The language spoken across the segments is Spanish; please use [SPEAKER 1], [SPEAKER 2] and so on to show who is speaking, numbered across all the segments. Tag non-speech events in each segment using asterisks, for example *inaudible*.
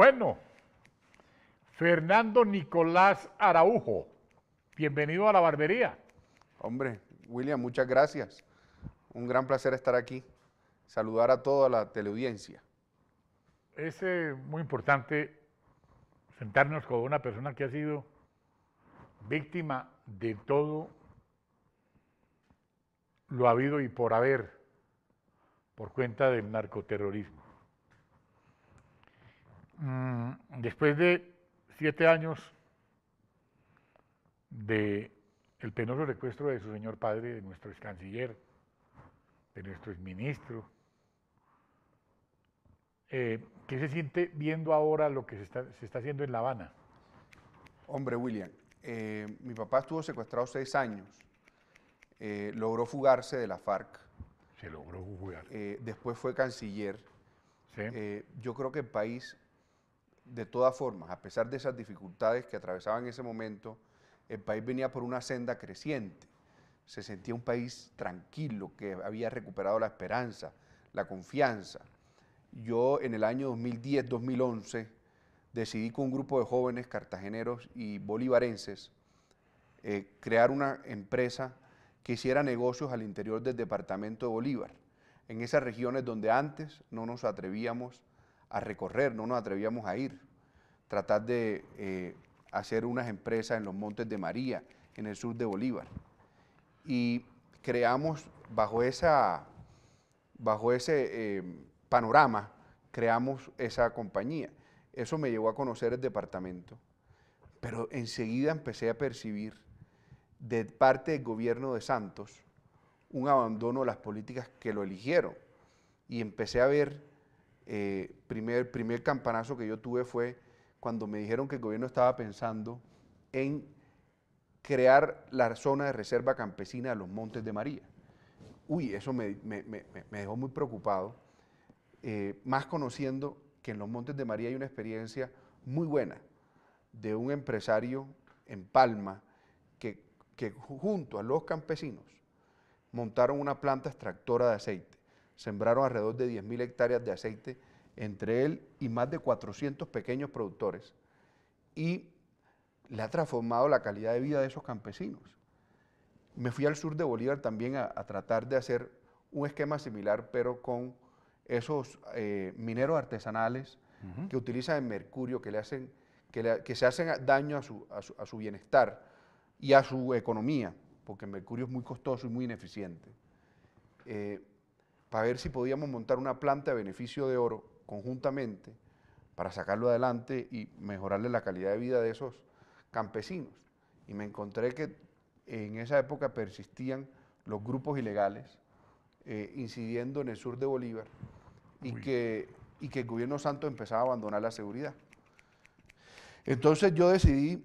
[SPEAKER 1] bueno. Fernando Nicolás Araujo, bienvenido a la barbería. Hombre, William, muchas gracias.
[SPEAKER 2] Un gran placer estar aquí. Saludar a toda la teleaudiencia.
[SPEAKER 1] Es eh, muy importante sentarnos con una persona que ha sido víctima de todo lo habido y por haber por cuenta del narcoterrorismo. Mm, después de siete años de el penoso secuestro de su señor padre, de nuestro ex canciller, de nuestro ex ministro, eh, ¿qué se siente viendo ahora lo que se está, haciendo en La Habana? Hombre, William,
[SPEAKER 2] eh, mi papá estuvo secuestrado seis años, eh, logró fugarse de la FARC. Se logró fugar. después fue canciller. yo creo que el país de todas formas, a pesar de esas dificultades que atravesaba en ese momento, el país venía por una senda creciente. Se sentía un país tranquilo, que había recuperado la esperanza, la confianza. Yo en el año 2010-2011 decidí con un grupo de jóvenes cartageneros y bolivarenses eh, crear una empresa que hiciera negocios al interior del departamento de Bolívar, en esas regiones donde antes no nos atrevíamos a recorrer, no nos atrevíamos a ir. Tratar de eh, hacer unas empresas en los Montes de María, en el sur de Bolívar. Y creamos bajo, esa, bajo ese eh, panorama, creamos esa compañía. Eso me llevó a conocer el departamento. Pero enseguida empecé a percibir de parte del gobierno de Santos un abandono de las políticas que lo eligieron. Y empecé a ver el eh, primer, primer campanazo que yo tuve fue cuando me dijeron que el gobierno estaba pensando en crear la zona de reserva campesina de los Montes de María. Uy, eso me, dejó muy preocupado, eh, más conociendo que en los Montes de María hay una experiencia muy buena de un empresario en Palma que junto a los campesinos montaron una planta extractora de aceite sembraron alrededor de 10.000 hectáreas de aceite entre él y más de 400 pequeños productores. Y le ha transformado la calidad de vida de esos campesinos. Me fui al sur de Bolívar también a, tratar de hacer un esquema similar, pero con esos eh, mineros artesanales que utilizan el mercurio, que, le hacen, que, se hacen daño a su, bienestar y a su economía, porque el mercurio es muy costoso y muy ineficiente. Eh, para ver si podíamos montar una planta de beneficio de oro conjuntamente para sacarlo adelante y mejorarle la calidad de vida de esos campesinos. Y me encontré que en esa época persistían los grupos ilegales eh, incidiendo en el sur de Bolívar y que, que el gobierno santo empezaba a abandonar la seguridad. Entonces yo decidí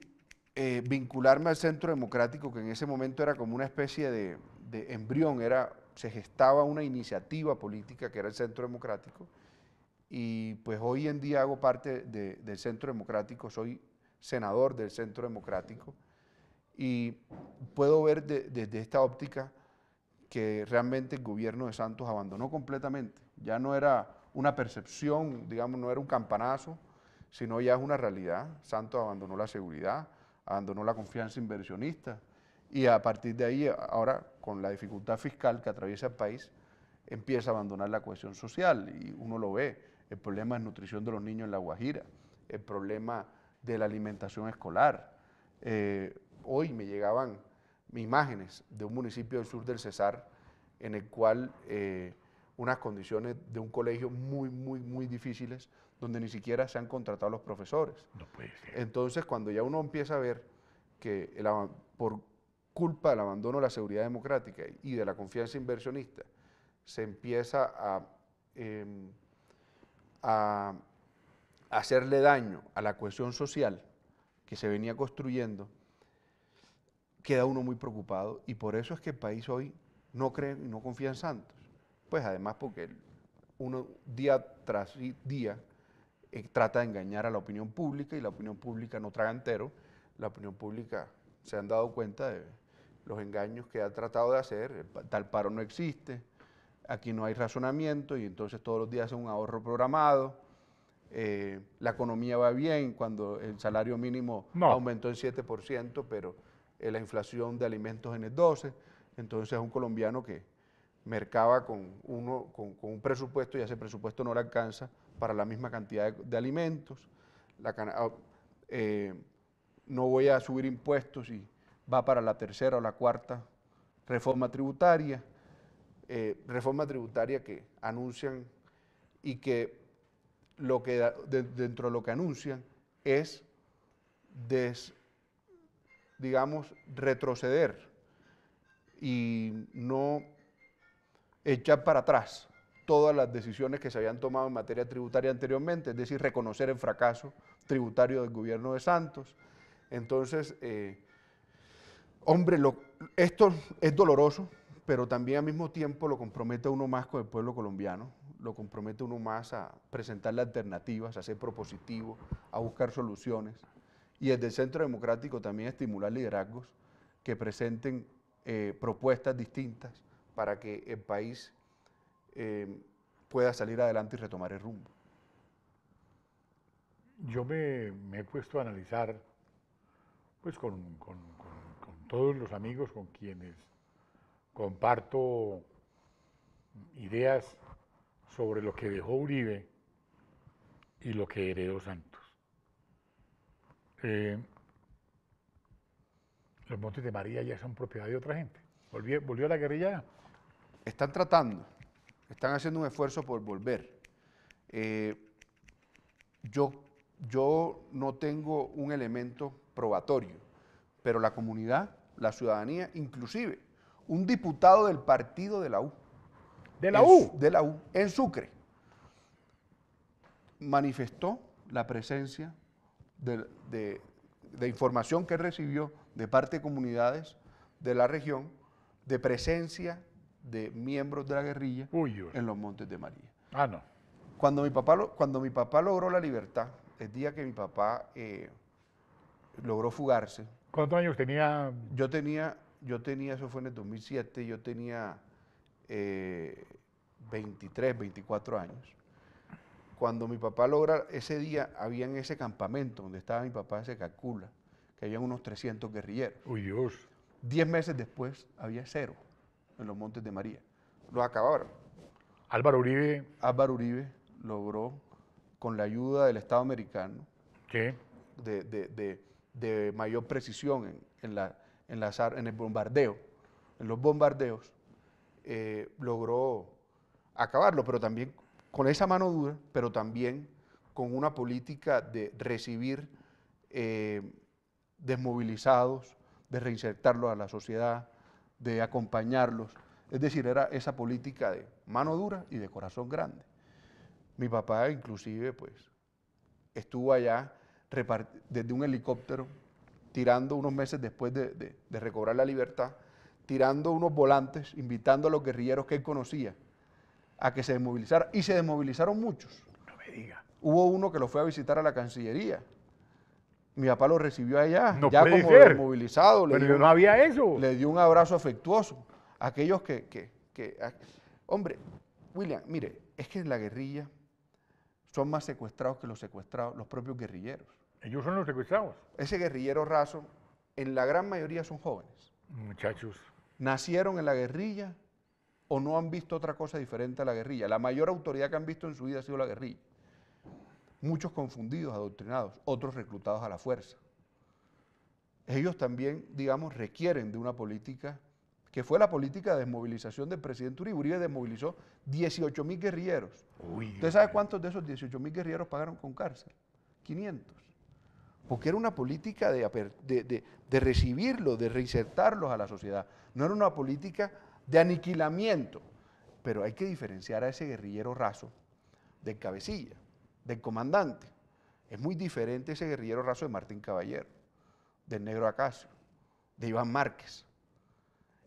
[SPEAKER 2] eh, vincularme al Centro Democrático, que en ese momento era como una especie de, de embrión, era se gestaba una iniciativa política que era el Centro Democrático y pues hoy en día hago parte del Centro Democrático, soy senador del Centro Democrático y puedo ver desde esta óptica que realmente el gobierno de Santos abandonó completamente. Ya no era una percepción, digamos, no era un campanazo, sino ya es una realidad. Santos abandonó la seguridad, abandonó la confianza inversionista, y a partir de ahí, ahora con la dificultad fiscal que atraviesa el país, empieza a abandonar la cohesión social y uno lo ve. El problema de nutrición de los niños en La Guajira, el problema de la alimentación escolar. Eh, hoy me llegaban imágenes de un municipio del sur del Cesar en el cual eh, unas condiciones de un colegio muy, muy, muy difíciles donde ni siquiera se han contratado los profesores. No puede ser. Entonces, cuando ya uno empieza a ver que el, por culpa del abandono de la seguridad democrática y de la confianza inversionista, se empieza em, a, hacerle daño a la cohesión social que se venía construyendo, queda uno muy preocupado y por eso es que el país hoy no cree y no confía en Santos. Pues además porque uno día tras día eh, trata de engañar a la opinión pública y la opinión pública no traga entero, la opinión pública se han dado cuenta de los engaños que ha tratado de hacer, tal paro no existe, aquí no hay razonamiento y entonces todos los días es un ahorro programado. Eh, la economía va bien cuando el salario mínimo aumentó en 7%, pero eh, la inflación de alimentos en el 12%. Entonces es un colombiano que mercaba con, uno, con, un presupuesto y ese presupuesto no le alcanza para la misma cantidad de, alimentos. Ah, eh, no voy a subir impuestos y va para la tercera o la cuarta reforma tributaria, eh, reforma tributaria que anuncian y que, dentro de lo que anuncian es, des, digamos, retroceder y no echar para atrás todas las decisiones que se habían tomado en materia tributaria anteriormente, es decir, reconocer el fracaso tributario del gobierno de Santos. Entonces, eh, Hombre, esto es doloroso, pero también al mismo tiempo lo compromete uno más con el pueblo colombiano, lo compromete uno más a presentarle alternativas, a ser propositivo, a buscar soluciones. Y desde el Centro Democrático también estimular liderazgos que presenten eh, propuestas distintas para que el país eh, pueda salir adelante y retomar el rumbo.
[SPEAKER 1] Yo me, he puesto a analizar, pues con todos los amigos con quienes comparto ideas sobre lo que dejó Uribe y lo que heredó Santos. Eh, los Montes de María ya son propiedad de otra gente. ¿Volvió, a la guerrilla?
[SPEAKER 2] Están tratando, están haciendo un esfuerzo por volver. Eh, yo, yo no tengo un elemento probatorio, pero la comunidad la ciudadanía, inclusive un diputado del partido de la U. ¿De la U? De la U, en Sucre, manifestó la presencia de, información que recibió de parte de comunidades de la región de presencia de miembros de la guerrilla en los Montes de María. Ah, no. Cuando mi papá, cuando mi papá logró la libertad, el día que mi papá eh, logró fugarse, ¿Cuántos años tenía? Yo tenía, yo tenía, eso fue en el 2007, yo tenía 23, eh, 24 años. Cuando mi papá logra, ese día había en ese campamento donde estaba mi papá, se calcula que había unos 300 guerrilleros. ¡Uy, Dios! Diez meses después había cero en los Montes de María. Lo acabaron. Álvaro Uribe. Álvaro Uribe logró, con la ayuda del Estado americano, de, de de mayor precisión en, la, en, el bombardeo, en los bombardeos, eh, logró acabarlo, pero también con esa mano dura, pero también con una política de recibir eh, desmovilizados, de reinsertarlos a la sociedad, de acompañarlos. Es decir, era esa política de mano dura y de corazón grande. Mi papá inclusive pues estuvo allá desde un helicóptero, tirando unos meses después de, recobrar la libertad, tirando unos volantes, invitando a los guerrilleros que él conocía a que se desmovilizaran. Y se desmovilizaron muchos. No me diga. Hubo uno que lo fue a visitar a la Cancillería. Mi papá lo recibió allá, ya como desmovilizado. Pero no había eso. Le dio un abrazo afectuoso. Aquellos que, que... Hombre, William, mire, es que en la guerrilla son más secuestrados que los secuestrados, los propios guerrilleros. Ellos son los secuestrados. Ese guerrillero raso, en la gran mayoría son jóvenes.
[SPEAKER 1] Muchachos.
[SPEAKER 2] Nacieron en la guerrilla o no han visto otra cosa diferente a la guerrilla. La mayor autoridad que han visto en su vida ha sido la guerrilla. Muchos confundidos, adoctrinados, otros reclutados a la fuerza. Ellos también, digamos, requieren de una política que fue la política de desmovilización del presidente Uribe. Uribe desmovilizó 18 mil guerrilleros. ¿Usted sabe cuántos de esos 18 mil guerrilleros pagaron con cárcel? 500. Porque era una política de, recibirlos, de reinsertarlos a la sociedad. No era una política de aniquilamiento. Pero hay que diferenciar a ese guerrillero raso del cabecilla, del comandante. Es muy diferente ese guerrillero raso de Martín Caballero, del negro Acacio, de Iván Márquez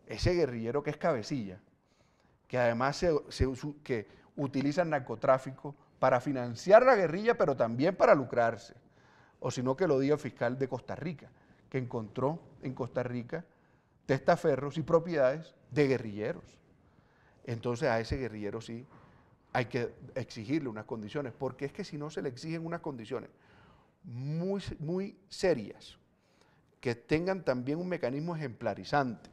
[SPEAKER 2] ese guerrillero que es cabecilla, que además se, que utiliza narcotráfico para financiar la guerrilla, pero también para lucrarse. O si no, que lo diga el fiscal de Costa Rica, que encontró en Costa Rica testaferros y propiedades de guerrilleros. Entonces a ese guerrillero sí hay que exigirle unas condiciones, porque es que si no se le exigen unas condiciones muy, muy serias, que tengan también un mecanismo ejemplarizante,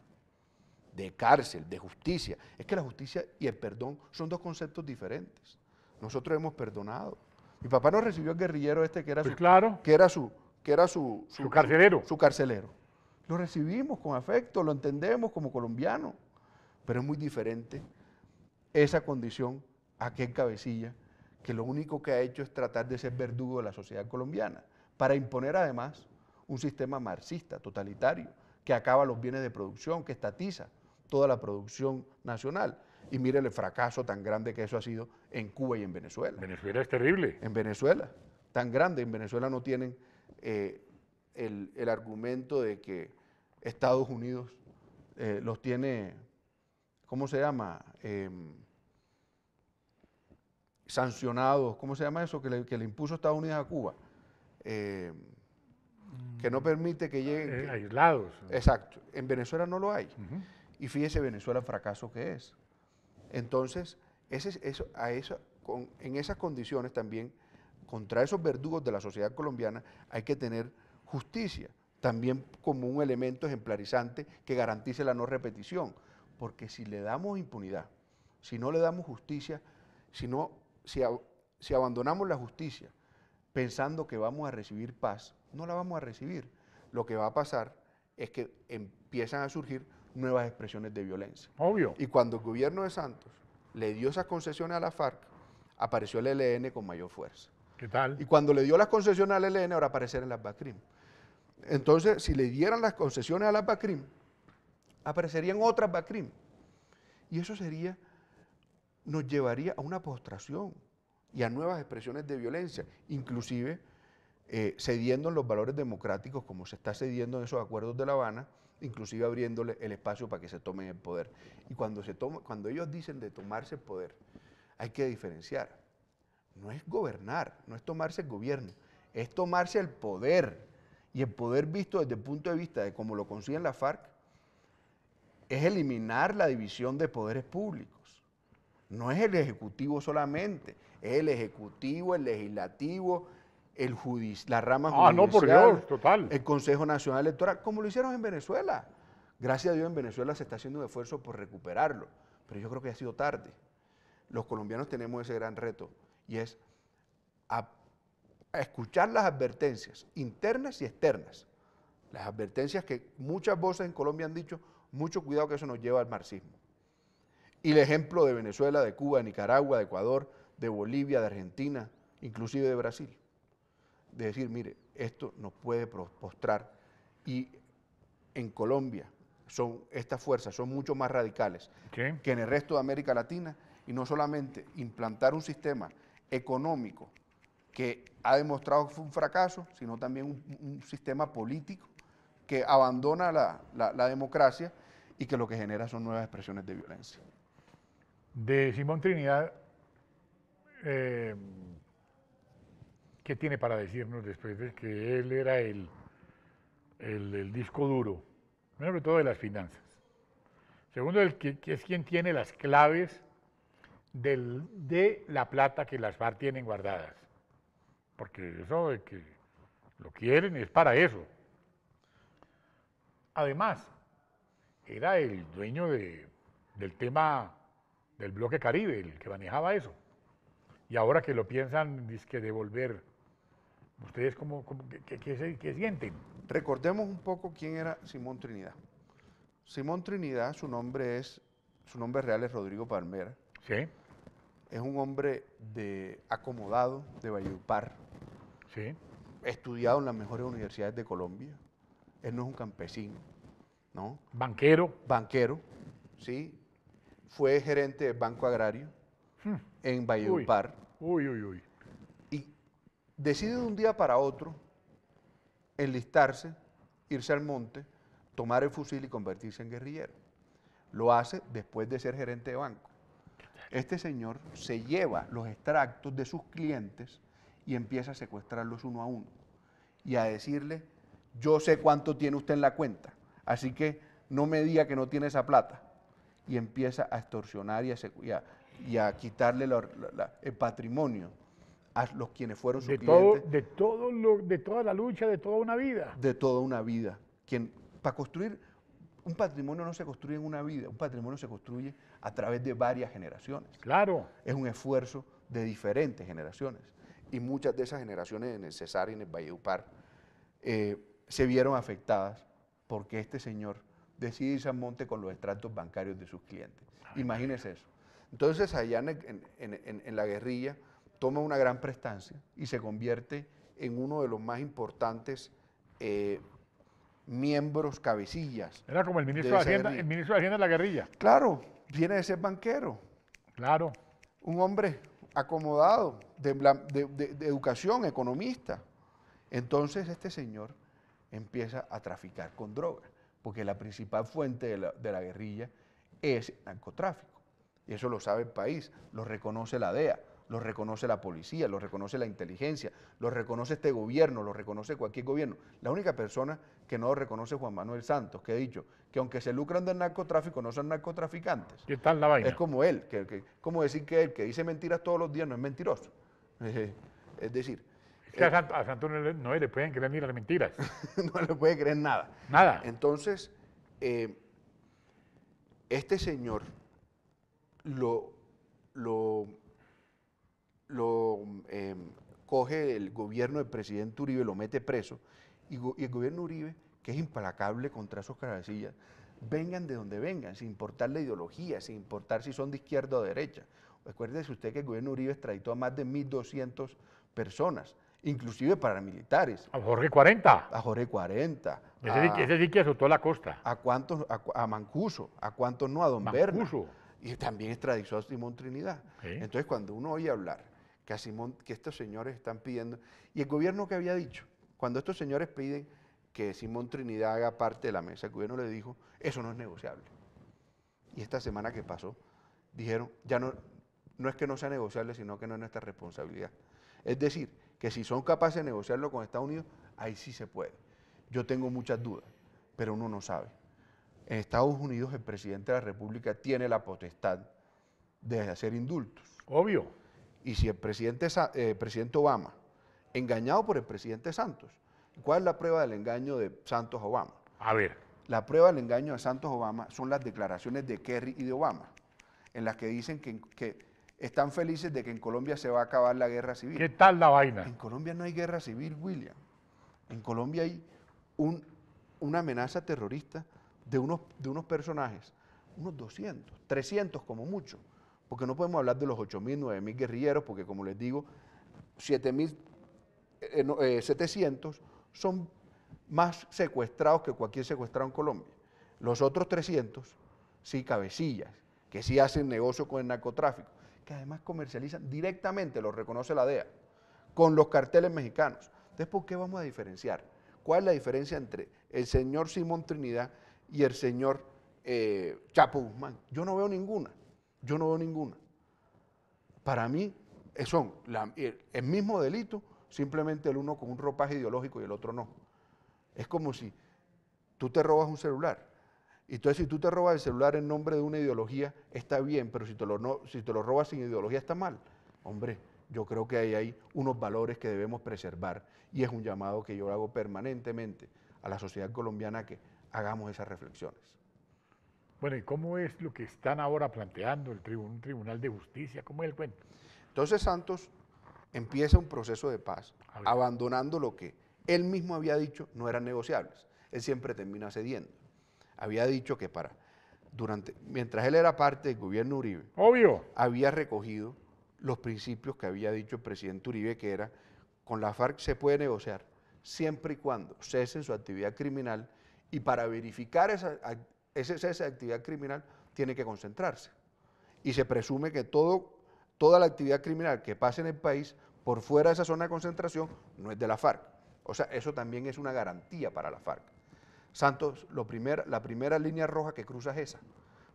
[SPEAKER 2] de cárcel, de justicia. Es que la justicia y el perdón son dos conceptos diferentes. Nosotros hemos perdonado. Mi papá no recibió guerrillero este que era pues su, claro. que era su, que era su, carcelero. Su, carcelero. Lo recibimos con afecto, lo entendemos como colombiano, pero es muy diferente esa condición a aquel cabecilla que lo único que ha hecho es tratar de ser verdugo de la sociedad colombiana, para imponer además un sistema marxista, totalitario, que acaba los bienes de producción, que estatiza, toda la producción nacional. Y mire el fracaso tan grande que eso ha sido en Cuba y en Venezuela.
[SPEAKER 1] Venezuela es terrible.
[SPEAKER 2] En Venezuela, tan grande. En Venezuela no tienen eh, el, argumento de que Estados Unidos eh, los tiene, ¿cómo se llama? Em, sancionados, ¿cómo se llama eso? Que le, que le impuso Estados Unidos a Cuba. Em, que no permite que lleguen... Eh, aislados. Exacto. En Venezuela no lo hay. Y fíjese Venezuela el fracaso que es. Entonces, ese, eso, en esas condiciones también, contra esos verdugos de la sociedad colombiana, hay que tener justicia, también como un elemento ejemplarizante que garantice la no repetición. Porque si le damos impunidad, si no le damos justicia, si, si abandonamos la justicia pensando que vamos a recibir paz, no la vamos a recibir. Lo que va a pasar es que empiezan a surgir nuevas expresiones de violencia. Obvio. Y cuando el gobierno de Santos le dio esas concesiones a la FARC, apareció el ELN con mayor fuerza. ¿Qué tal? Y cuando le dio las concesiones al ELN, ahora aparecen las BACRIM. Entonces, si le dieran las concesiones a las BACRIM, aparecerían otras BACRIM. Y eso sería, nos llevaría a una postración y a nuevas expresiones de violencia, inclusive eh, cediendo en los valores democráticos como se está cediendo en esos acuerdos de La Habana, inclusive abriéndole el espacio para que se tomen el poder. Y cuando, se toma, cuando ellos dicen de tomarse el poder, hay que diferenciar. No es gobernar, no es tomarse el gobierno, es tomarse el poder. Y el poder visto desde el punto de vista de cómo lo consiguen la FARC, es eliminar la división de poderes públicos. No es el Ejecutivo solamente, es el Ejecutivo, el Legislativo, el judis, la rama ah, no, total. el Consejo Nacional Electoral, como lo hicieron en Venezuela. Gracias a Dios en Venezuela se está haciendo un esfuerzo por recuperarlo, pero yo creo que ha sido tarde. Los colombianos tenemos ese gran reto y es escuchar las advertencias internas y externas. Las advertencias que muchas voces en Colombia han dicho, mucho cuidado que eso nos lleva al marxismo. Y el ejemplo de Venezuela, de Cuba, de Nicaragua, de Ecuador, de Bolivia, de Argentina, inclusive de Brasil de decir, mire, esto nos puede postrar y en Colombia son estas fuerzas son mucho más radicales que en el resto de América Latina y no solamente implantar un sistema económico que ha demostrado que fue un fracaso, sino también un, sistema político que abandona la, democracia y que lo que genera son nuevas expresiones de violencia.
[SPEAKER 1] De Simón Trinidad eh, ¿Qué tiene para decirnos después de que él era el, el, disco duro? Primero todo de las finanzas. Segundo, el que, es quien tiene las claves de la plata que las FARC tienen guardadas. Porque eso de que lo quieren es para eso. Además, era el dueño del tema del bloque Caribe, el que manejaba eso. Y ahora que lo piensan, dice que devolver ¿Ustedes qué, sienten? Recordemos un poco quién era
[SPEAKER 2] Simón Trinidad. Simón Trinidad, su nombre es, su nombre real es Rodrigo Palmera. Sí. Es un hombre de acomodado de Valledupar. Sí. Estudiado en las mejores universidades de Colombia. Él no es un campesino, ¿no? Banquero. Banquero, sí. Fue gerente del Banco Agrario hmm. en Valledupar. uy. uy. uy decide de un día para otro enlistarse, irse al monte, tomar el fusil y convertirse en guerrillero. Lo hace después de ser gerente de banco. Este señor se lleva los extractos de sus clientes y empieza a secuestrarlos uno a uno y a decirle, yo sé cuánto tiene usted en la cuenta, así que no me diga que no tiene esa plata. Y empieza a extorsionar y a, quitarle el patrimonio a los quienes fueron sus de clientes.
[SPEAKER 1] de, toda la lucha, de toda una vida.
[SPEAKER 2] De toda una vida. Quien, para construir un patrimonio no se construye en una vida, un patrimonio se construye a través de varias generaciones. Claro. Es un esfuerzo de diferentes generaciones. Y muchas de esas generaciones en el Cesar y en el Valledupar eh, se vieron afectadas porque este señor decide irse al monte con los estratos bancarios de sus clientes. Imagínese eso. Entonces, allá en, en la guerrilla, toma una gran prestancia y se convierte en uno de los más importantes eh, miembros cabecillas.
[SPEAKER 1] Era como el ministro de, Hacienda, el ministro de la guerrilla. Claro, viene de ser banquero.
[SPEAKER 2] Claro. Un hombre acomodado, de, educación, economista. Entonces este señor empieza a traficar con drogas, porque la principal fuente de la guerrilla es el narcotráfico. Y eso lo sabe el país, lo reconoce la DEA. Lo reconoce la policía, lo reconoce la inteligencia, lo reconoce este gobierno, lo reconoce cualquier gobierno. La única persona que no lo reconoce es Juan Manuel Santos, que ha dicho que aunque se lucran del narcotráfico, no son narcotraficantes.
[SPEAKER 1] ¿Qué tal la vaina? Es como él, que,
[SPEAKER 2] como decir que él que dice mentiras todos los días no es mentiroso.
[SPEAKER 1] *laughs* es
[SPEAKER 2] decir... Es que a,
[SPEAKER 1] eh, Santos no le, pueden creer ni las mentiras. *laughs* no le puede creer nada. Nada. Entonces, eh, este señor
[SPEAKER 2] lo, lo lo em, coge el gobierno del presidente Uribe, lo mete preso, y, el gobierno Uribe, que es implacable contra esos cabecillas, vengan de donde vengan, sin importar la ideología, sin importar si son de izquierda o derecha. Acuérdese usted que el gobierno Uribe extraditó a más de 1.200 personas, inclusive paramilitares. A Jorge 40. A Jorge 40.
[SPEAKER 1] Ese, es sí que azotó
[SPEAKER 2] la costa. ¿A cuántos? A, Mancuso. ¿A cuántos no? A Don Mancuso. y también extradizó a Simón Trinidad. Entonces, cuando uno oye hablar que, estos señores están pidiendo. Y el gobierno que había dicho, cuando estos señores piden que Simón Trinidad haga parte de la mesa, el gobierno le dijo, eso no es negociable. Y esta semana que pasó, dijeron, ya no, no es que no sea negociable, sino que no es nuestra responsabilidad. Es decir, que si son capaces de negociarlo con Estados Unidos, ahí sí se puede. Yo tengo muchas dudas, pero uno no sabe. En Estados Unidos el presidente de la República tiene la potestad de hacer indultos. Obvio. Y si el presidente, eh, presidente Obama, engañado por el presidente Santos, ¿cuál es la prueba del engaño de Santos Obama? A ver. La prueba del engaño de Santos Obama son las declaraciones de Kerry y de Obama, en las que dicen que, están felices de que en Colombia se va a acabar la guerra civil. ¿Qué
[SPEAKER 1] tal la vaina? En Colombia
[SPEAKER 2] no hay guerra civil, William. En Colombia hay una amenaza terrorista de unos, de unos personajes, unos 200, 300 como mucho, porque no podemos hablar de los 8.000, 9.000 guerrilleros, porque como les digo, 7.700 eh, eh, son más secuestrados que cualquier secuestrado en Colombia. Los otros 300, sí, cabecillas, que sí hacen negocio con el narcotráfico, que además comercializan directamente, lo reconoce la DEA, con los carteles mexicanos. Entonces, ¿por qué vamos a diferenciar? ¿Cuál es la diferencia entre el señor Simón Trinidad y el señor eh, Chapo Guzmán? Yo no veo ninguna. Yo no veo ninguna. Para mí son el mismo delito, simplemente el uno con un ropaje ideológico y el otro no. Es como si tú te robas un celular. Entonces, si tú te robas el celular en nombre de una ideología, está bien, pero si te lo, si lo robas sin ideología, está mal. Hombre, yo creo que ahí hay unos valores que debemos preservar y es un llamado que yo hago permanentemente a la sociedad colombiana que
[SPEAKER 1] hagamos esas reflexiones. Bueno, ¿y cómo es lo que están ahora planteando el tribunal, un tribunal de justicia? ¿Cómo es el cuento? Entonces Santos empieza un proceso de paz,
[SPEAKER 2] abandonando lo que él mismo había dicho no eran negociables. Él siempre termina cediendo. Había dicho que para durante mientras él era parte del gobierno Uribe, obvio, había recogido los principios que había dicho el presidente Uribe que era con la FARC se puede negociar siempre y cuando cese su actividad criminal y para verificar esa actividad esa actividad criminal tiene que concentrarse. Y se presume que todo, toda la actividad criminal que pase en el país por fuera de esa zona de concentración no es de la FARC. O sea, eso también es una garantía para la FARC. Santos, lo la primera línea roja que cruza es esa,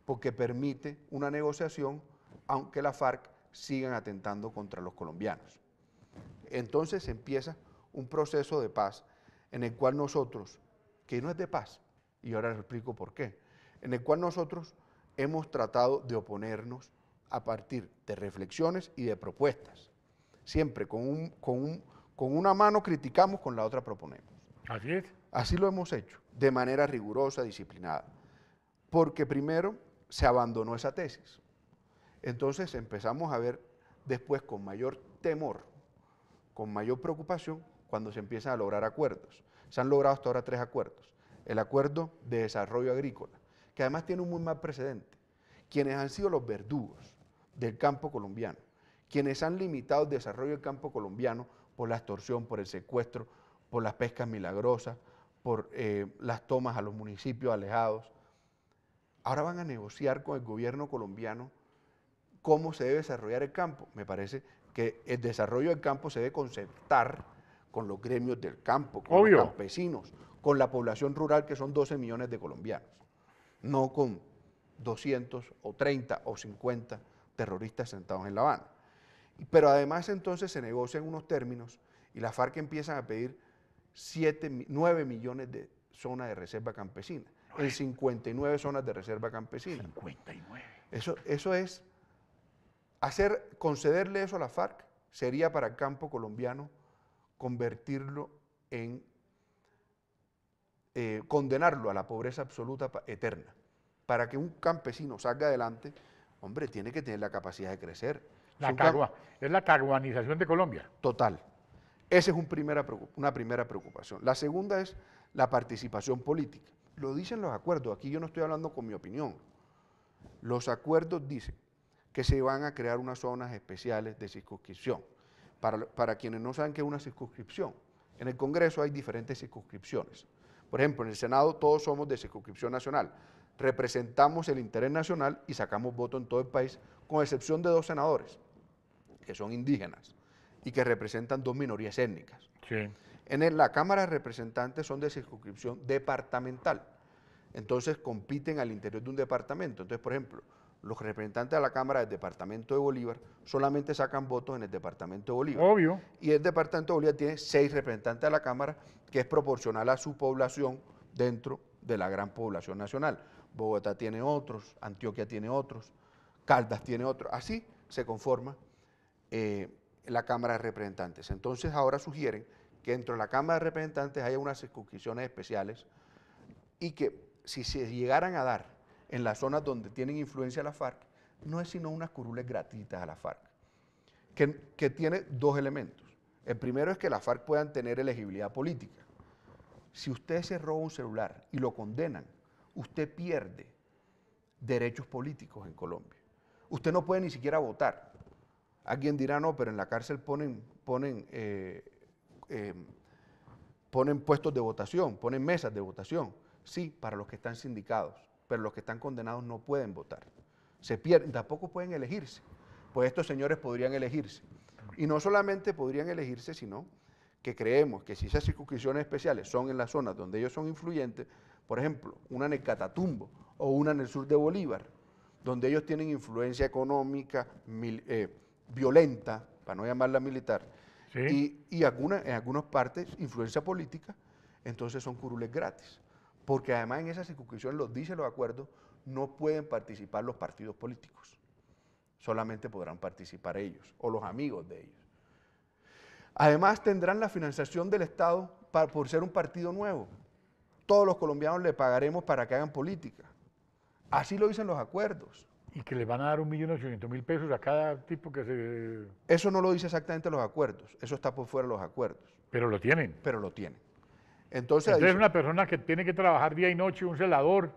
[SPEAKER 2] porque permite una negociación aunque la FARC sigan atentando contra los colombianos. Entonces empieza un proceso de paz en el cual nosotros, que no es de paz, y ahora les explico por qué, en el cual nosotros hemos tratado de oponernos a partir de reflexiones y de propuestas. Siempre con, una mano criticamos, con la otra proponemos. Así es. Así lo hemos hecho, de manera rigurosa, disciplinada. Porque primero se abandonó esa tesis. Entonces empezamos a ver después con mayor temor, con mayor preocupación, cuando se empiezan a lograr acuerdos. Se han logrado hasta ahora tres acuerdos. El acuerdo de desarrollo agrícola, que además tiene un muy mal precedente, quienes han sido los verdugos del campo colombiano, quienes han limitado el desarrollo del campo colombiano por la extorsión, por el secuestro, por las pescas milagrosas, por eh, las tomas a los municipios alejados. Ahora van a negociar con el gobierno colombiano cómo se debe desarrollar el campo. Me parece que el desarrollo del campo se debe concertar con los gremios del campo, con los campesinos, con la población rural, que son 12 millones de colombianos no con 200 o 30 o 50 terroristas sentados en La Habana. Pero además entonces se negocian unos términos y la FARC empiezan a pedir 7, 9 millones de zonas de reserva campesina, en 59 zonas de reserva campesina. 59. Eso, eso es, hacer, concederle eso a la FARC sería para el campo colombiano convertirlo en eh, condenarlo a la pobreza absoluta eterna. Para que un campesino salga adelante, hombre, tiene que tener la capacidad de crecer. La es la caruanización de Colombia. Total. Esa es una primera preocupación. La segunda es la participación política. Lo dicen los acuerdos, aquí yo no estoy hablando con mi opinión. Los acuerdos dicen que se van a crear unas zonas especiales de circunscripción. Para, para quienes no saben qué es una circunscripción, en el Congreso hay diferentes circunscripciones. Por ejemplo, en el Senado todos somos de circunscripción nacional. Representamos el interés nacional y sacamos voto en todo el país, con excepción de dos senadores, que son indígenas y que representan dos minorías étnicas. En la Cámara de Representantes son de circunscripción departamental. Entonces compiten al interior de un departamento. Entonces, por ejemplo, los representantes de la Cámara del Departamento de Bolívar solamente sacan votos en el Departamento de Bolívar. Obvio. Y el Departamento de Bolívar tiene seis representantes de la Cámara, que es proporcional a su población dentro de la gran población nacional. Bogotá tiene otros, Antioquia tiene otros, Caldas tiene otros. Así se conforma eh, la Cámara de Representantes. Entonces ahora sugieren que dentro de la Cámara de Representantes haya unas circunscripciones especiales y que si se llegaran a dar en las zonas donde tienen influencia la FARC, no es sino unas curules gratuitas a la FARC, que, tiene dos elementos. El primero es que la FARC puedan tener elegibilidad política. Si usted se roba un celular y lo condenan, usted pierde derechos políticos en Colombia. Usted no puede ni siquiera votar. Alguien dirá, no, pero en la cárcel ponen eh, eh, puestos de votación, ponen mesas de votación. Sí, para los que están sindicados pero los que están condenados no pueden votar. Se pierden, tampoco pueden elegirse. Pues estos señores podrían elegirse. Y no solamente podrían elegirse, sino que creemos que si esas circunscripciones especiales son en las zonas donde ellos son influyentes, por ejemplo, una en el Catatumbo o una en el sur de Bolívar, donde ellos tienen influencia económica eh, violenta, para no llamarla militar, y, y en algunas partes influencia política, entonces son curules gratis porque además en esa circunscripción, lo dicen los acuerdos, no pueden participar los partidos políticos, solamente podrán participar ellos o los amigos de ellos. Además tendrán la financiación del Estado por ser un partido nuevo. Todos los colombianos le pagaremos para que hagan política. Así lo dicen los acuerdos.
[SPEAKER 1] Y que le van a dar 1.800.000 pesos a cada tipo que se... Eso no lo dice exactamente los acuerdos, eso está por fuera de los acuerdos. Pero lo tienen. Pero lo tienen. Entonces, Entonces es una persona que tiene que trabajar día y noche, un celador.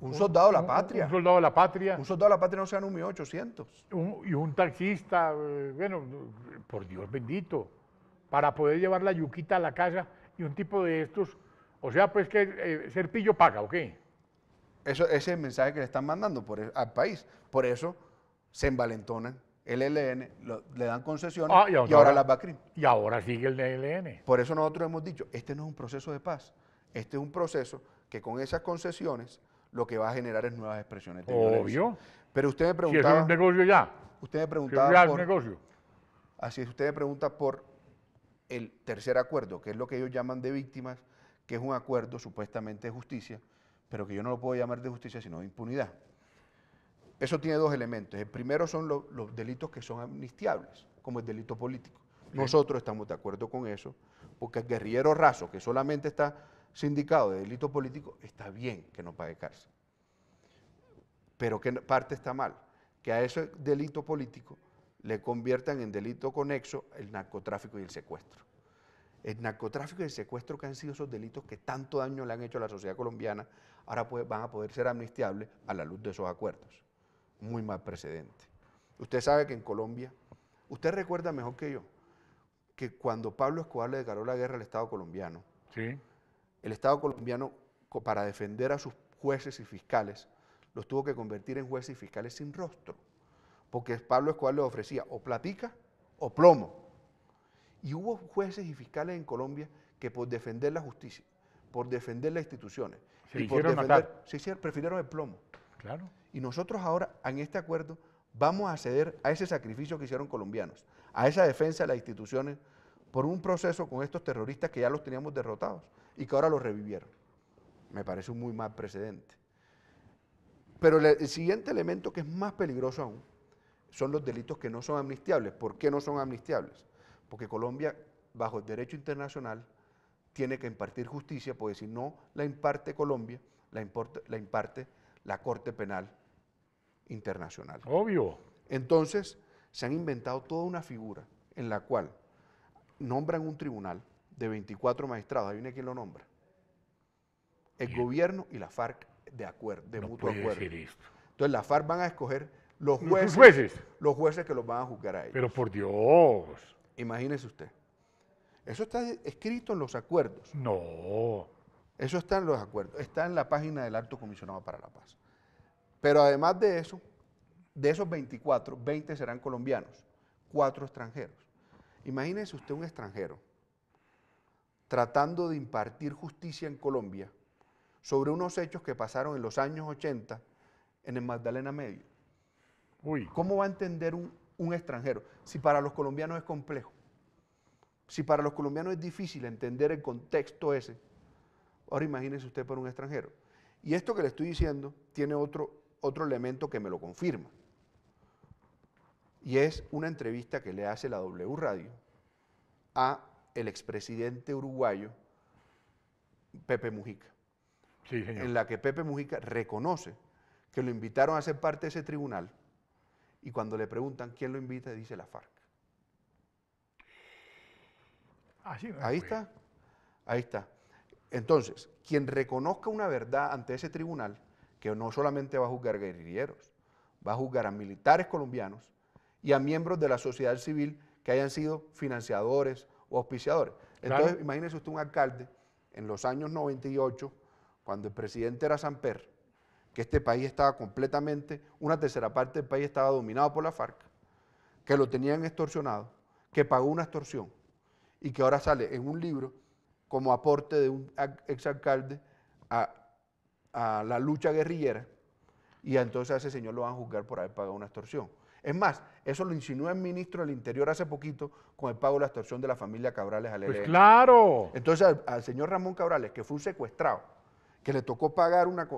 [SPEAKER 1] Un, soldado de la patria. Un, soldado de la patria. Un soldado de la patria no sea un 1800. y un taxista, eh, bueno, por Dios bendito, para poder llevar la yuquita a la casa y un tipo de estos. O sea, pues que eh, ser pillo paga, ¿ok? Eso, ese es el mensaje que le están mandando por e, al país. Por eso
[SPEAKER 2] se envalentonan el LN, le dan concesiones ah, y, ahora, las va las va Y ahora sigue el ELN. Por eso nosotros hemos dicho, este no es un proceso de paz, este es un proceso que con esas concesiones lo que va a generar es nuevas expresiones de Obvio. Pero usted me preguntaba... Si es un
[SPEAKER 1] negocio ya. Usted me preguntaba si es por,
[SPEAKER 2] negocio. Así es, usted me pregunta por el tercer acuerdo, que es lo que ellos llaman de víctimas, que es un acuerdo supuestamente de justicia, pero que yo no lo puedo llamar de justicia, sino de impunidad. Eso tiene dos elementos. El primero son los delitos que son amnistiables, como el delito político. Nosotros estamos de acuerdo con eso, porque el guerrillero raso que solamente está sindicado de delito político, está bien que no pague cárcel. Pero ¿qué parte está mal? Que a ese delito político le conviertan en delito conexo el narcotráfico y el secuestro. El narcotráfico y el secuestro que han sido esos delitos que tanto daño le han hecho a la sociedad colombiana, ahora pues van a poder ser amnistiables a la luz de esos acuerdos muy mal precedente. Usted sabe que en Colombia, usted recuerda mejor que yo, que cuando Pablo Escobar le declaró la guerra al Estado colombiano, sí. el Estado colombiano, para defender a sus jueces y fiscales, los tuvo que convertir en jueces y fiscales sin rostro, porque Pablo Escobar les ofrecía o platica o plomo. Y hubo jueces y fiscales en Colombia que por defender la justicia, por defender las instituciones, se y se prefirieron el plomo. Claro. Y nosotros ahora, en este acuerdo, vamos a ceder a ese sacrificio que hicieron colombianos, a esa defensa de las instituciones por un proceso con estos terroristas que ya los teníamos derrotados y que ahora los revivieron. Me parece un muy mal precedente. Pero el siguiente elemento que es más peligroso aún son los delitos que no son amnistiables. ¿Por qué no son amnistiables? Porque Colombia, bajo el derecho internacional, tiene que impartir justicia, porque si no la imparte Colombia, la, la imparte la Corte Penal Internacional. Obvio. Entonces, se han inventado toda una figura en la cual nombran un tribunal de 24 magistrados, hay viene quien lo nombra, el gobierno y la FARC de acuerdo, de mutuo acuerdo.
[SPEAKER 1] Entonces
[SPEAKER 2] la FARC van a escoger los jueces, los jueces, los jueces que los van a juzgar a ellos. Pero por Dios. Imagínese usted. Eso está escrito en los acuerdos. No. Eso está en los acuerdos, está en la página del Alto Comisionado para la Paz. Pero además de eso, de esos 24, 20 serán colombianos, 4 extranjeros. Imagínese usted un extranjero tratando de impartir justicia en Colombia sobre unos hechos que pasaron en los años 80 en el Magdalena Medio. Uy. ¿Cómo va a entender un, un extranjero si para los colombianos es complejo? Si para los colombianos es difícil entender el contexto ese, Ahora imagínese usted por un extranjero. Y esto que le estoy diciendo tiene otro, otro elemento que me lo confirma. Y es una entrevista que le hace la W Radio a el expresidente uruguayo Pepe Mujica. Sí, señor. En la que Pepe Mujica reconoce que lo invitaron a ser parte de ese tribunal y cuando le preguntan quién lo invita, dice la FARC. Ahí pues. está. Ahí está. Entonces, quien reconozca una verdad ante ese tribunal, que no solamente va a juzgar guerrilleros, va a juzgar a militares colombianos y a miembros de la sociedad civil que hayan sido financiadores o auspiciadores. Entonces, imagínese usted un alcalde en los años 98, cuando el presidente era Samper, que este país estaba completamente, una tercera parte del país estaba dominado por la FARC, que lo tenían extorsionado, que pagó una extorsión y que ahora sale en un libro como aporte de un exalcalde a, a la lucha guerrillera y entonces a ese señor lo van a juzgar por haber pagado una extorsión. Es más, eso lo insinuó el ministro del Interior hace poquito con el pago de la extorsión de la familia Cabrales al pues e e.
[SPEAKER 1] claro.
[SPEAKER 2] Entonces al, señor Ramón Cabrales, que fue un secuestrado, que le tocó pagar una,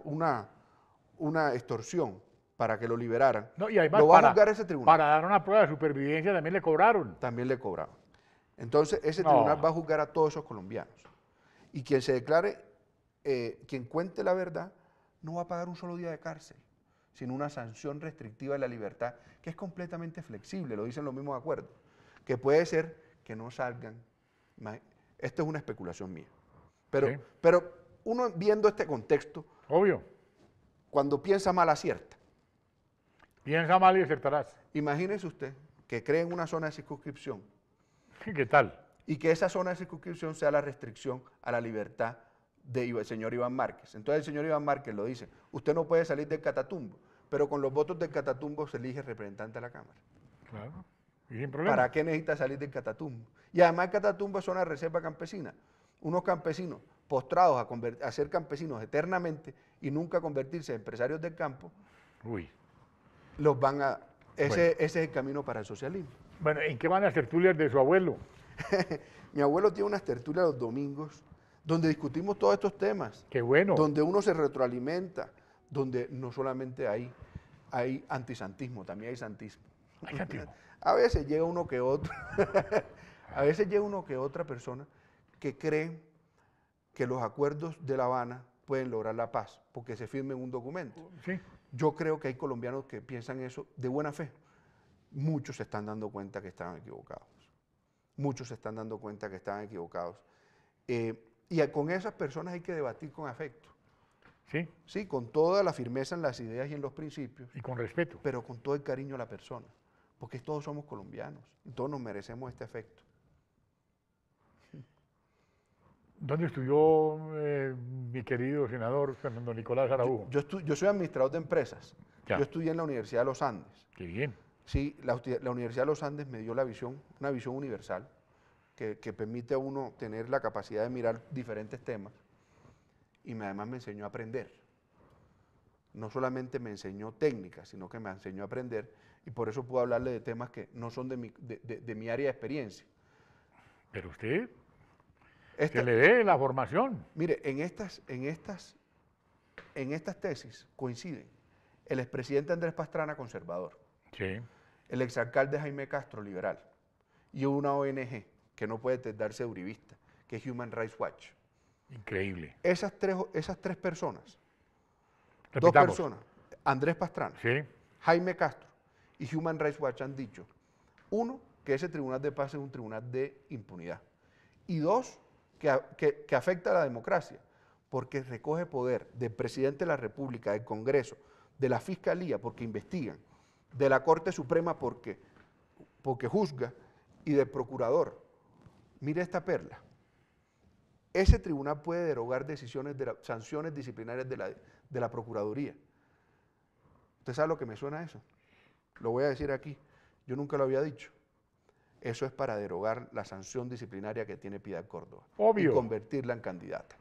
[SPEAKER 2] una, extorsión para que lo liberaran, lo van a juzgar ese tribunal. Para dar una prueba de supervivencia también le cobraron. También le cobraron. Entonces, ese tribunal va a juzgar a todos esos colombianos. Y quien se declare, eh, quien cuente la verdad, no va a pagar un solo día de cárcel, sino una sanción restrictiva de la libertad, que es completamente flexible, lo dicen los mismos acuerdos, que puede ser que no salgan. Esto es una especulación mía. Pero, pero uno viendo este contexto, obvio, cuando piensa mal acierta. Piensa mal y acertarás. Imagínese usted que cree en una zona de circunscripción *laughs* ¿Qué tal? Y que esa zona de circunscripción sea la restricción a la libertad del señor Iván Márquez. Entonces el señor Iván Márquez lo dice, usted no puede salir del Catatumbo, pero con los votos del Catatumbo se elige representante a la Cámara. Claro. ¿Y sin problema? ¿Para qué necesita salir del Catatumbo? Y además el Catatumbo es una reserva campesina. Unos campesinos postrados a, ser campesinos eternamente y nunca convertirse en empresarios del campo, Uy. los van a... ese es el camino para el socialismo. Bueno, ¿en qué van las tertulias de su abuelo? *laughs* Mi abuelo tiene unas tertulias los domingos donde discutimos todos estos temas. Qué bueno. Donde uno se retroalimenta, donde no solamente hay, hay antisantismo, también hay santismo. Hay santismo. *laughs* A veces llega uno que otro, *laughs* a veces llega uno que otra persona que cree que los acuerdos de La Habana pueden lograr la paz porque se firme un documento. Sí. Yo creo que hay colombianos que piensan eso de buena fe muchos se están dando cuenta que están equivocados. Muchos se están dando cuenta que están equivocados. Eh, y con esas personas hay que debatir con afecto. Sí. Sí, con toda la firmeza en las ideas y en los principios. Y con respeto. Pero con todo el cariño a la persona. Porque todos somos colombianos todos nos merecemos este afecto.
[SPEAKER 1] ¿Dónde estudió eh, mi querido senador Fernando Nicolás Araújo? Yo, soy administrador de empresas. Yo estudié en la Universidad de los Andes. Qué bien.
[SPEAKER 2] Sí, la, Universidad de los Andes me dio la visión, una visión universal, que, permite a uno tener la capacidad de mirar diferentes temas y además me enseñó a aprender. No solamente me enseñó técnicas, sino que me enseñó a aprender y por eso puedo hablarle de temas que no son de mi, área de experiencia. Pero usted que le dé la formación. Mire, en estas, en estas, en estas tesis coinciden el expresidente Andrés Pastrana, conservador, el exalcalde Jaime Castro, liberal, y una ONG que no puede darse uribista, que es Human Rights Watch.
[SPEAKER 1] Increíble.
[SPEAKER 2] Esas tres, esas tres personas,
[SPEAKER 1] dos personas,
[SPEAKER 2] Andrés Pastrana, Jaime Castro y Human Rights Watch han dicho, uno, que ese tribunal de paz es un tribunal de impunidad, y dos, que afecta a la democracia, porque recoge poder del presidente de la República, del Congreso, de la Fiscalía, porque investigan, de la Corte Suprema porque, porque juzga y del procurador. Mire esta perla. Ese tribunal puede derogar decisiones de sanciones disciplinarias de la, Procuraduría. ¿Usted sabe lo que me suena eso? Lo voy a decir aquí. Yo nunca lo había dicho. Eso es para derogar la sanción disciplinaria que tiene Piedad Córdoba. Obvio. Y convertirla en candidata.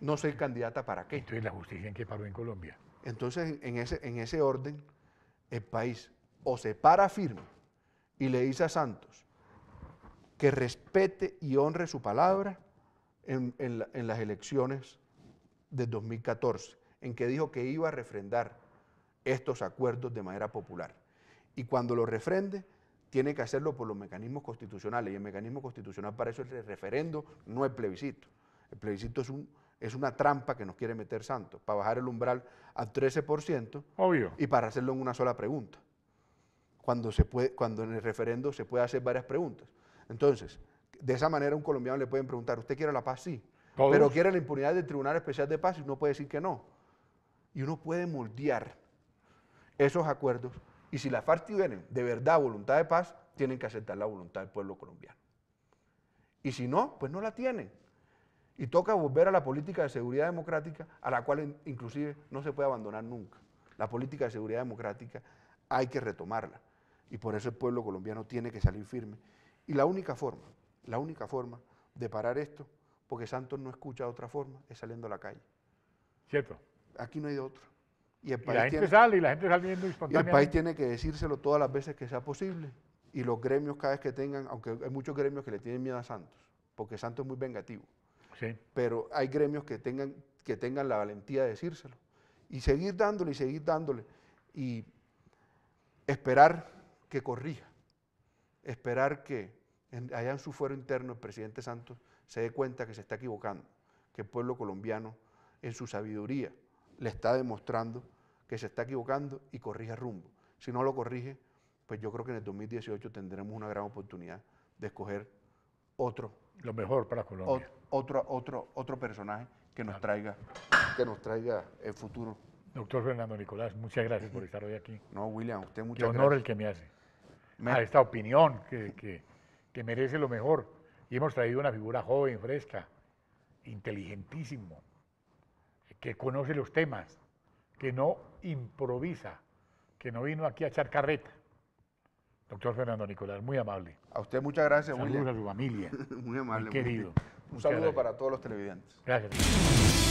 [SPEAKER 2] No soy candidata para qué. es ¿la justicia en qué paró en Colombia? Entonces, en ese, orden, el país o se para firme y le dice a Santos que respete y honre su palabra en, las elecciones de 2014, en que dijo que iba a refrendar estos acuerdos de manera popular. Y cuando lo refrende, tiene que hacerlo por los mecanismos constitucionales. Y el mecanismo constitucional para eso es el referendo, no el plebiscito. El plebiscito es un es una trampa que nos quiere meter Santos, para bajar el umbral al 13% y para hacerlo en una sola pregunta, cuando, se puede, cuando en el referendo se puede hacer varias preguntas. Entonces, de esa manera un colombiano le pueden preguntar, ¿usted quiere la paz? Sí. Pero quiere la impunidad del Tribunal Especial de Paz y uno puede decir que no. Y uno puede moldear esos acuerdos y si las FARC tienen de verdad voluntad de paz, tienen que aceptar la voluntad del pueblo colombiano. Y si no, pues no la tienen. Y toca volver a la política de seguridad democrática, a la cual inclusive no se puede abandonar nunca. La política de seguridad democrática hay que retomarla. Y por eso el pueblo colombiano tiene que salir firme. Y la única forma, la única forma de parar esto, porque Santos no escucha de otra forma, es saliendo a la calle. Cierto. Aquí no hay de otra. Y, la gente sale y la gente saliendo espontáneamente. Y el país tiene que decírselo todas las veces que sea posible. Y los gremios cada vez que tengan, aunque hay muchos gremios que le tienen miedo a Santos, porque Santos es muy vengativo. Pero hay gremios que tengan, que tengan la valentía de decírselo. Y seguir dándole y seguir dándole. Y esperar que corrija. Esperar que allá en su fuero interno el presidente Santos se dé cuenta que se está equivocando. Que el pueblo colombiano, en su sabiduría, le está demostrando que se está equivocando y corrija rumbo. Si no lo corrige, pues yo creo que en el 2018 tendremos una gran oportunidad de escoger otro. Lo mejor
[SPEAKER 1] para Colombia
[SPEAKER 2] otro, otro, otro personaje que nos traiga, que nos traiga el futuro.
[SPEAKER 1] Doctor Fernando Nicolás, muchas gracias por estar hoy aquí. No, William, usted muchas gracias. Qué honor el que me hace. A ah, esta opinión que, merece lo mejor. Y hemos traído una figura joven, fresca, inteligentísimo, que conoce los temas, que no improvisa, que no vino aquí a echar carreta. Doctor Fernando Nicolás, muy amable. A usted muchas gracias, Saludos a su
[SPEAKER 2] familia. *laughs* muy amable. querido. Un saludo para todos los televidentes. Gracias.